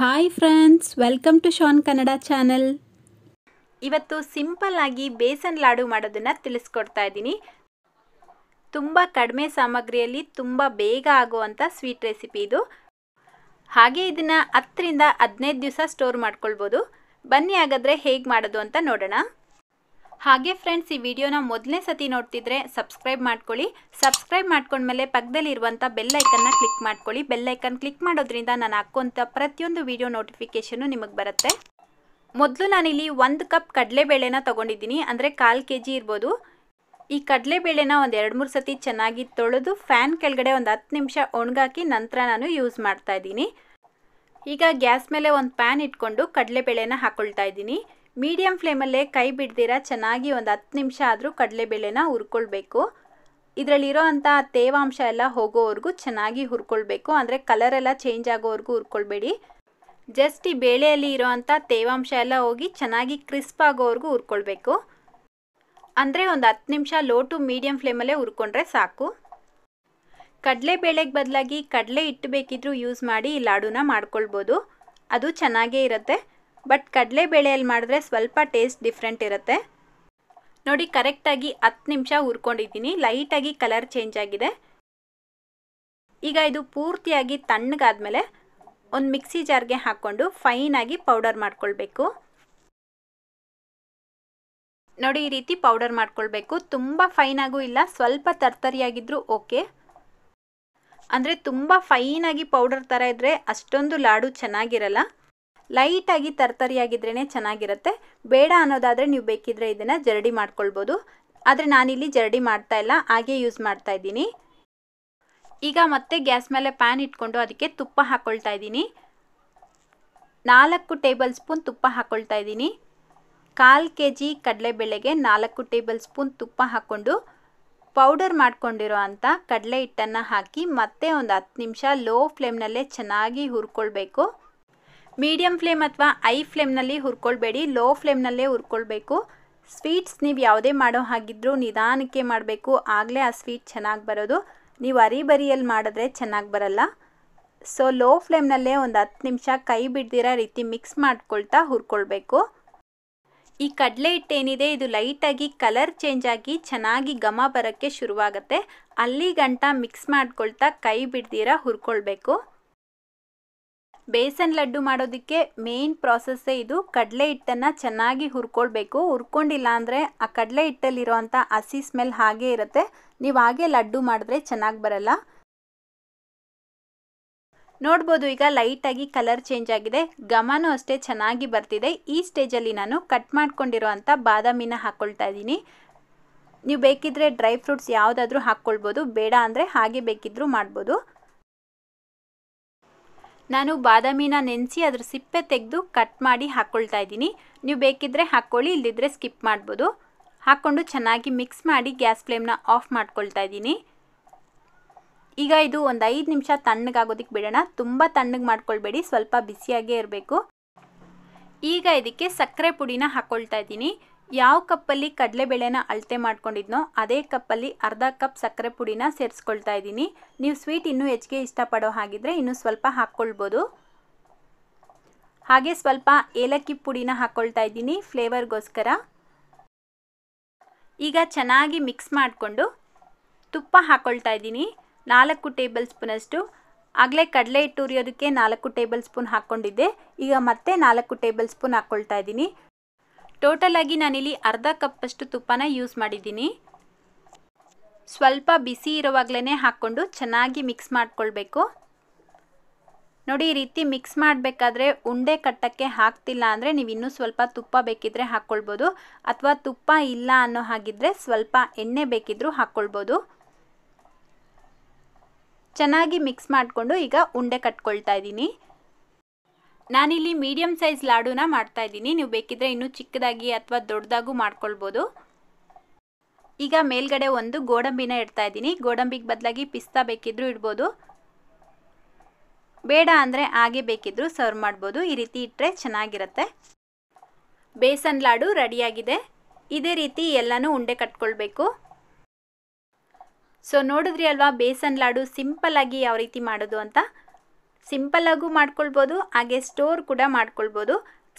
hi friends welcome to Shan Kannada channel ಇವತ್ತು simple ಆಗಿ ಬೇಸನ್ ಲಾಡು ಮಾಡೋದನ್ನು ತಿಳಿಸ್ಕೊಡ್ತಾ ಇದ್ದೀನಿ ತುಂಬ ಕಡಿಮೆ ಸಾಮಗ್ರಿಯಲ್ಲಿ ತುಂಬ ಬೇಗ ಆಗುವಂಥ ಸ್ವೀಟ್ ರೆಸಿಪಿ ಇದು ಹಾಗೆ ಇದನ್ನು ಹತ್ತರಿಂದ ಹದಿನೈದು ದಿವಸ ಸ್ಟೋರ್ ಮಾಡ್ಕೊಳ್ಬೋದು ಬನ್ನಿ ಹಾಗಾದರೆ ಹೇಗೆ ಮಾಡೋದು ಅಂತ ನೋಡೋಣ ಹಾಗೆ ಫ್ರೆಂಡ್ಸ್ ಈ ವಿಡಿಯೋನ ಮೊದಲನೇ ಸತಿ ನೋಡ್ತಿದ್ರೆ ಸಬ್ಸ್ಕ್ರೈಬ್ ಮಾಡ್ಕೊಳ್ಳಿ ಸಬ್ಸ್ಕ್ರೈಬ್ ಮಾಡ್ಕೊಂಡ್ಮೇಲೆ ಪಕ್ಕದಲ್ಲಿರುವಂಥ ಬೆಲ್ಲೈಕನ್ನ ಕ್ಲಿಕ್ ಮಾಡ್ಕೊಳ್ಳಿ ಬೆಲ್ಲೈಕನ್ ಕ್ಲಿಕ್ ಮಾಡೋದ್ರಿಂದ ನಾನು ಹಾಕುವಂಥ ಪ್ರತಿಯೊಂದು ವಿಡಿಯೋ ನೋಟಿಫಿಕೇಷನು ನಿಮಗೆ ಬರುತ್ತೆ ಮೊದಲು ನಾನಿಲ್ಲಿ ಒಂದು ಕಪ್ ಕಡಲೆಬೇಳೆನ ತೊಗೊಂಡಿದ್ದೀನಿ ಅಂದರೆ ಕಾಲು ಕೆ ಜಿ ಇರ್ಬೋದು ಈ ಕಡಲೆಬೇಳೆನ ಒಂದು ಎರಡು ಮೂರು ಸತಿ ಚೆನ್ನಾಗಿ ತೊಳೆದು ಫ್ಯಾನ್ ಕೆಳಗಡೆ ಒಂದು ಹತ್ತು ನಿಮಿಷ ಒಣಗಾಕಿ ನಂತರ ನಾನು ಯೂಸ್ ಮಾಡ್ತಾ ಇದ್ದೀನಿ ಈಗ ಗ್ಯಾಸ್ ಮೇಲೆ ಒಂದು ಪ್ಯಾನ್ ಇಟ್ಕೊಂಡು ಕಡಲೆಬೇಳೆನ ಹಾಕ್ಕೊಳ್ತಾ ಇದ್ದೀನಿ ಮೀಡಿಯಂ ಫ್ಲೇಮಲ್ಲೇ ಕೈ ಬಿಡ್ದಿರ ಚೆನ್ನಾಗಿ ಒಂದು ಹತ್ತು ನಿಮಿಷ ಆದರೂ ಕಡಲೆಬೇಳೆನ ಹುರ್ಕೊಳ್ಬೇಕು ಇದರಲ್ಲಿರೋ ಅಂಥ ತೇವಾಂಶ ಎಲ್ಲ ಹೋಗೋವರೆಗೂ ಚೆನ್ನಾಗಿ ಹುರ್ಕೊಳ್ಬೇಕು ಅಂದರೆ ಕಲರೆಲ್ಲ ಚೇಂಜ್ ಆಗೋವರೆಗೂ ಹುರ್ಕೊಳ್ಬೇಡಿ ಜಸ್ಟ್ ಈ ಬೇಳೆಯಲ್ಲಿ ಇರೋವಂಥ ತೇವಾಂಶ ಎಲ್ಲ ಹೋಗಿ ಚೆನ್ನಾಗಿ ಕ್ರಿಸ್ಪ್ ಆಗೋವರೆಗೂ ಹುರ್ಕೊಳ್ಬೇಕು ಅಂದರೆ ಒಂದು ಹತ್ತು ನಿಮಿಷ ಲೋ ಟು ಮೀಡಿಯಂ ಫ್ಲೇಮಲ್ಲೇ ಹುರ್ಕೊಂಡ್ರೆ ಸಾಕು ಕಡಲೆ ಬೇಳೆಗೆ ಬದಲಾಗಿ ಕಡಲೆ ಇಟ್ಟು ಬೇಕಿದ್ರೂ ಯೂಸ್ ಮಾಡಿ ಈ ಲಾಡುನ ಮಾಡ್ಕೊಳ್ಬೋದು ಅದು ಚೆನ್ನಾಗೇ ಇರುತ್ತೆ ಬಟ್ ಕಡಲೆ ಬೇಳೆಯಲ್ಲಿ ಮಾಡಿದ್ರೆ ಸ್ವಲ್ಪ ಟೇಸ್ಟ್ ಡಿಫ್ರೆಂಟ್ ಇರುತ್ತೆ ನೋಡಿ ಕರೆಕ್ಟಾಗಿ ಹತ್ತು ನಿಮಿಷ ಹುರ್ಕೊಂಡಿದ್ದೀನಿ ಲೈಟಾಗಿ ಕಲರ್ ಚೇಂಜ್ ಆಗಿದೆ ಈಗ ಇದು ಪೂರ್ತಿಯಾಗಿ ತಣ್ಣಗಾದ್ಮೇಲೆ ಒಂದು ಮಿಕ್ಸಿ ಜಾರ್ಗೆ ಹಾಕ್ಕೊಂಡು ಫೈನಾಗಿ ಪೌಡರ್ ಮಾಡ್ಕೊಳ್ಬೇಕು ನೋಡಿ ಈ ರೀತಿ ಪೌಡರ್ ಮಾಡ್ಕೊಳ್ಬೇಕು ತುಂಬ ಫೈನಾಗೂ ಇಲ್ಲ ಸ್ವಲ್ಪ ತರ್ತರಿಯಾಗಿದ್ದರೂ ಓಕೆ ಅಂದರೆ ತುಂಬ ಫೈನಾಗಿ ಪೌಡರ್ ಥರ ಇದ್ದರೆ ಅಷ್ಟೊಂದು ಲಾಡು ಚೆನ್ನಾಗಿರಲ್ಲ ಲೈಟಾಗಿ ತರ್ತರಿಯಾಗಿದ್ರೇ ಚೆನ್ನಾಗಿರುತ್ತೆ ಬೇಡ ಅನ್ನೋದಾದರೆ ನೀವು ಬೇಕಿದ್ರೆ ಇದನ್ನು ಜರಡಿ ಮಾಡ್ಕೊಳ್ಬೋದು ಆದರೆ ನಾನಿಲ್ಲಿ ಜರಡಿ ಮಾಡ್ತಾ ಇಲ್ಲ ಹಾಗೆ ಯೂಸ್ ಮಾಡ್ತಾ ಇದ್ದೀನಿ ಈಗ ಮತ್ತೆ ಗ್ಯಾಸ್ ಮೇಲೆ ಪ್ಯಾನ್ ಇಟ್ಕೊಂಡು ಅದಕ್ಕೆ ತುಪ್ಪ ಹಾಕ್ಕೊಳ್ತಾ ಇದ್ದೀನಿ ನಾಲ್ಕು ಟೇಬಲ್ ಸ್ಪೂನ್ ತುಪ್ಪ ಹಾಕ್ಕೊಳ್ತಾ ಇದ್ದೀನಿ ಕಾಲು ಕೆ ಜಿ ಕಡಲೆಬೇಳೆಗೆ ನಾಲ್ಕು ಟೇಬಲ್ ಸ್ಪೂನ್ ತುಪ್ಪ ಹಾಕ್ಕೊಂಡು ಪೌಡರ್ ಮಾಡ್ಕೊಂಡಿರೋ ಅಂಥ ಕಡಲೆ ಹಿಟ್ಟನ್ನು ಹಾಕಿ ಮತ್ತೆ ಒಂದು ಹತ್ತು ನಿಮಿಷ ಲೋ ಫ್ಲೇಮ್ನಲ್ಲೇ ಚೆನ್ನಾಗಿ ಹುರ್ಕೊಳ್ಬೇಕು ಮೀಡಿಯಂ ಫ್ಲೇಮ್ ಅಥವಾ ಐ ಫ್ಲೇಮ್ನಲ್ಲಿ ಹುರ್ಕೊಳ್ಬೇಡಿ ಲೋ ಫ್ಲೇಮ್ನಲ್ಲೇ ಹುರ್ಕೊಳ್ಬೇಕು ಸ್ವೀಟ್ಸ್ ನೀವು ಯಾವುದೇ ಮಾಡೋ ಹಾಗಿದ್ದರೂ ನಿಧಾನಕ್ಕೆ ಮಾಡಬೇಕು ಆಗಲೇ ಆ ಸ್ವೀಟ್ ಚೆನ್ನಾಗಿ ಬರೋದು ನೀವು ಅರಿಬರಿಯಲ್ಲಿ ಮಾಡಿದ್ರೆ ಚೆನ್ನಾಗಿ ಬರಲ್ಲ ಸೊ ಲೋ ಫ್ಲೇಮ್ನಲ್ಲೇ ಒಂದು ಹತ್ತು ನಿಮಿಷ ಕೈ ಬಿಡ್ದಿರೋ ರೀತಿ ಮಿಕ್ಸ್ ಮಾಡ್ಕೊಳ್ತಾ ಹುರ್ಕೊಳ್ಬೇಕು ಈ ಕಡಲೆ ಹಿಟ್ಟೇನಿದೆ ಇದು ಲೈಟಾಗಿ ಕಲರ್ ಚೇಂಜ್ ಆಗಿ ಚೆನ್ನಾಗಿ ಘಮ ಬರೋಕ್ಕೆ ಶುರುವಾಗುತ್ತೆ ಅಲ್ಲಿ ಗಂಟ ಮಿಕ್ಸ್ ಮಾಡ್ಕೊಳ್ತಾ ಕೈ ಬಿಡ್ದಿರ ಹುರ್ಕೊಳ್ಬೇಕು ಬೇಸನ್ ಲಡ್ಡು ಮಾಡೋದಕ್ಕೆ ಮೇನ್ ಪ್ರಾಸೆಸ್ಸೇ ಇದು ಕಡಲೆ ಹಿಟ್ಟನ್ನು ಚೆನ್ನಾಗಿ ಹುರ್ಕೊಳ್ಬೇಕು ಹುರ್ಕೊಂಡಿಲ್ಲ ಅಂದರೆ ಆ ಕಡಲೆ ಹಿಟ್ಟಲ್ಲಿರೋವಂಥ ಹಸಿ ಸ್ಮೆಲ್ ಹಾಗೇ ಇರುತ್ತೆ ನೀವು ಹಾಗೆ ಲಡ್ಡು ಮಾಡಿದ್ರೆ ಚೆನ್ನಾಗಿ ಬರಲ್ಲ ನೋಡ್ಬೋದು ಈಗ ಲೈಟಾಗಿ ಕಲರ್ ಚೇಂಜ್ ಆಗಿದೆ ಗಮನೂ ಅಷ್ಟೇ ಚೆನ್ನಾಗಿ ಬರ್ತಿದೆ ಈ ಸ್ಟೇಜಲ್ಲಿ ನಾನು ಕಟ್ ಮಾಡ್ಕೊಂಡಿರೋವಂಥ ಬಾದಾಮಿನ ಹಾಕ್ಕೊಳ್ತಾ ಇದ್ದೀನಿ ನೀವು ಬೇಕಿದ್ರೆ ಡ್ರೈ ಫ್ರೂಟ್ಸ್ ಯಾವುದಾದ್ರೂ ಹಾಕ್ಕೊಳ್ಬೋದು ಬೇಡ ಅಂದರೆ ಹಾಗೆ ಬೇಕಿದ್ರೂ ಮಾಡ್ಬೋದು ನಾನು ಬಾದಾಮಿನ ನೆನೆಸಿ ಅದ್ರ ಸಿಪ್ಪೆ ತೆಗೆದು ಕಟ್ ಮಾಡಿ ಹಾಕ್ಕೊಳ್ತಾ ಇದ್ದೀನಿ ನೀವು ಬೇಕಿದ್ದರೆ ಹಾಕ್ಕೊಳ್ಳಿ ಇಲ್ಲದಿದ್ದರೆ ಸ್ಕಿಪ್ ಮಾಡ್ಬೋದು ಹಾಕ್ಕೊಂಡು ಚೆನ್ನಾಗಿ ಮಿಕ್ಸ್ ಮಾಡಿ ಗ್ಯಾಸ್ ಫ್ಲೇಮ್ನ ಆಫ್ ಮಾಡ್ಕೊಳ್ತಾ ಇದ್ದೀನಿ ಈಗ ಇದು ಒಂದು ಐದು ನಿಮಿಷ ತಣ್ಣಗಾಗೋದಕ್ಕೆ ಬಿಡೋಣ ತುಂಬ ತಣ್ಣಗೆ ಮಾಡ್ಕೊಳ್ಬೇಡಿ ಸ್ವಲ್ಪ ಬಿಸಿಯಾಗೇ ಇರಬೇಕು ಈಗ ಇದಕ್ಕೆ ಸಕ್ಕರೆ ಪುಡಿನ ಹಾಕ್ಕೊಳ್ತಾ ಇದ್ದೀನಿ ಯಾವ ಕಪ್ಪಲ್ಲಿ ಕಡಲೆಬೇಳೆನ ಅಳತೆ ಮಾಡ್ಕೊಂಡಿದ್ನೋ ಅದೇ ಕಪ್ಪಲ್ಲಿ ಅರ್ಧ ಕಪ್ ಸಕ್ಕರೆ ಪುಡಿನ ಸೇರಿಸ್ಕೊಳ್ತಾ ಇದ್ದೀನಿ ನೀವು ಸ್ವೀಟ್ ಇನ್ನೂ ಹೆಚ್ಚಿಗೆ ಇಷ್ಟಪಡೋ ಹಾಗಿದ್ರೆ ಇನ್ನೂ ಸ್ವಲ್ಪ ಹಾಕ್ಕೊಳ್ಬೋದು ಹಾಗೆ ಸ್ವಲ್ಪ ಏಲಕ್ಕಿ ಪುಡಿನ ಹಾಕ್ಕೊಳ್ತಾ ಇದ್ದೀನಿ ಫ್ಲೇವರ್ಗೋಸ್ಕರ ಈಗ ಚೆನ್ನಾಗಿ ಮಿಕ್ಸ್ ಮಾಡಿಕೊಂಡು ತುಪ್ಪ ಹಾಕ್ಕೊಳ್ತಾ ಇದ್ದೀನಿ ನಾಲ್ಕು ಟೇಬಲ್ ಸ್ಪೂನಷ್ಟು ಆಗಲೇ ಕಡಲೆ ಹಿಟ್ಟು ಉರಿಯೋದಕ್ಕೆ ನಾಲ್ಕು ಟೇಬಲ್ ಸ್ಪೂನ್ ಹಾಕ್ಕೊಂಡಿದ್ದೆ ಈಗ ಮತ್ತೆ ನಾಲ್ಕು ಟೇಬಲ್ ಸ್ಪೂನ್ ಹಾಕ್ಕೊಳ್ತಾ ಇದ್ದೀನಿ ಟೋಟಲಾಗಿ ನಾನಿಲ್ಲಿ ಅರ್ಧ ಕಪ್ಪಷ್ಟು ತುಪ್ಪನ ಯೂಸ್ ಮಾಡಿದ್ದೀನಿ ಸ್ವಲ್ಪ ಬಿಸಿ ಇರುವಾಗಲೇ ಹಾಕ್ಕೊಂಡು ಚೆನ್ನಾಗಿ ಮಿಕ್ಸ್ ಮಾಡಿಕೊಳ್ಬೇಕು ನೋಡಿ ಈ ರೀತಿ ಮಿಕ್ಸ್ ಮಾಡಬೇಕಾದ್ರೆ ಉಂಡೆ ಕಟ್ಟಕ್ಕೆ ಹಾಕ್ತಿಲ್ಲ ಅಂದರೆ ನೀವು ಇನ್ನೂ ಸ್ವಲ್ಪ ತುಪ್ಪ ಬೇಕಿದ್ರೆ ಹಾಕ್ಕೊಳ್ಬೋದು ಅಥವಾ ತುಪ್ಪ ಇಲ್ಲ ಅನ್ನೋ ಹಾಗಿದ್ರೆ ಸ್ವಲ್ಪ ಎಣ್ಣೆ ಬೇಕಿದ್ರೂ ಹಾಕ್ಕೊಳ್ಬೋದು ಚೆನ್ನಾಗಿ ಮಿಕ್ಸ್ ಮಾಡಿಕೊಂಡು ಈಗ ಉಂಡೆ ಕಟ್ಕೊಳ್ತಾ ಇದ್ದೀನಿ ನಾನಿಲ್ಲಿ ಮೀಡಿಯಂ ಸೈಜ್ ಲಾಡುನ ಮಾಡ್ತಾ ಇದ್ದೀನಿ ನೀವು ಬೇಕಿದ್ರೆ ಇನ್ನೂ ಚಿಕ್ಕದಾಗಿ ಅಥವಾ ದೊಡ್ಡದಾಗೂ ಮಾಡ್ಕೊಳ್ಬೋದು ಈಗ ಮೇಲ್ಗಡೆ ಒಂದು ಗೋಡಂಬಿನ ಇಡ್ತಾ ಇದ್ದೀನಿ ಗೋಡಂಬಿಗೆ ಬದಲಾಗಿ ಪಿಸ್ತಾ ಬೇಕಿದ್ರೂ ಇಡ್ಬೋದು ಬೇಡ ಅಂದರೆ ಹಾಗೆ ಬೇಕಿದ್ರು ಸರ್ವ್ ಮಾಡ್ಬೋದು ಈ ರೀತಿ ಇಟ್ಟರೆ ಚೆನ್ನಾಗಿರುತ್ತೆ ಬೇಸನ್ ಲಾಡು ರೆಡಿಯಾಗಿದೆ ಇದೇ ರೀತಿ ಎಲ್ಲನೂ ಉಂಡೆ ಕಟ್ಕೊಳ್ಬೇಕು ಸೊ ನೋಡಿದ್ರಿ ಅಲ್ವಾ ಬೇಸನ್ ಲಾಡು ಸಿಂಪಲ್ಲಾಗಿ ಯಾವ ರೀತಿ ಮಾಡೋದು ಅಂತ ಸಿಂಪಲ್ಲಾಗೂ ಮಾಡ್ಕೊಳ್ಬೋದು ಹಾಗೆ ಸ್ಟೋರ್ ಕೂಡ ಮಾಡ್ಕೊಳ್ಬೋದು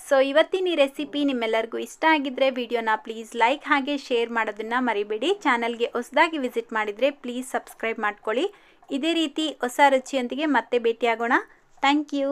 ಸೊ ಇವತ್ತಿನ ಈ ರೆಸಿಪಿ ನಿಮ್ಮೆಲ್ಲರಿಗೂ ಇಷ್ಟ ಆಗಿದ್ದರೆ ವಿಡಿಯೋನ ಪ್ಲೀಸ್ ಲೈಕ್ ಹಾಗೆ ಶೇರ್ ಮಾಡೋದನ್ನು ಮರಿಬೇಡಿ ಚಾನಲ್ಗೆ ಹೊಸದಾಗಿ ವಿಸಿಟ್ ಮಾಡಿದರೆ ಪ್ಲೀಸ್ ಸಬ್ಸ್ಕ್ರೈಬ್ ಮಾಡ್ಕೊಳ್ಳಿ ಇದೇ ರೀತಿ ಹೊಸ ರುಚಿಯೊಂದಿಗೆ ಮತ್ತೆ ಭೇಟಿಯಾಗೋಣ ಥ್ಯಾಂಕ್ ಯು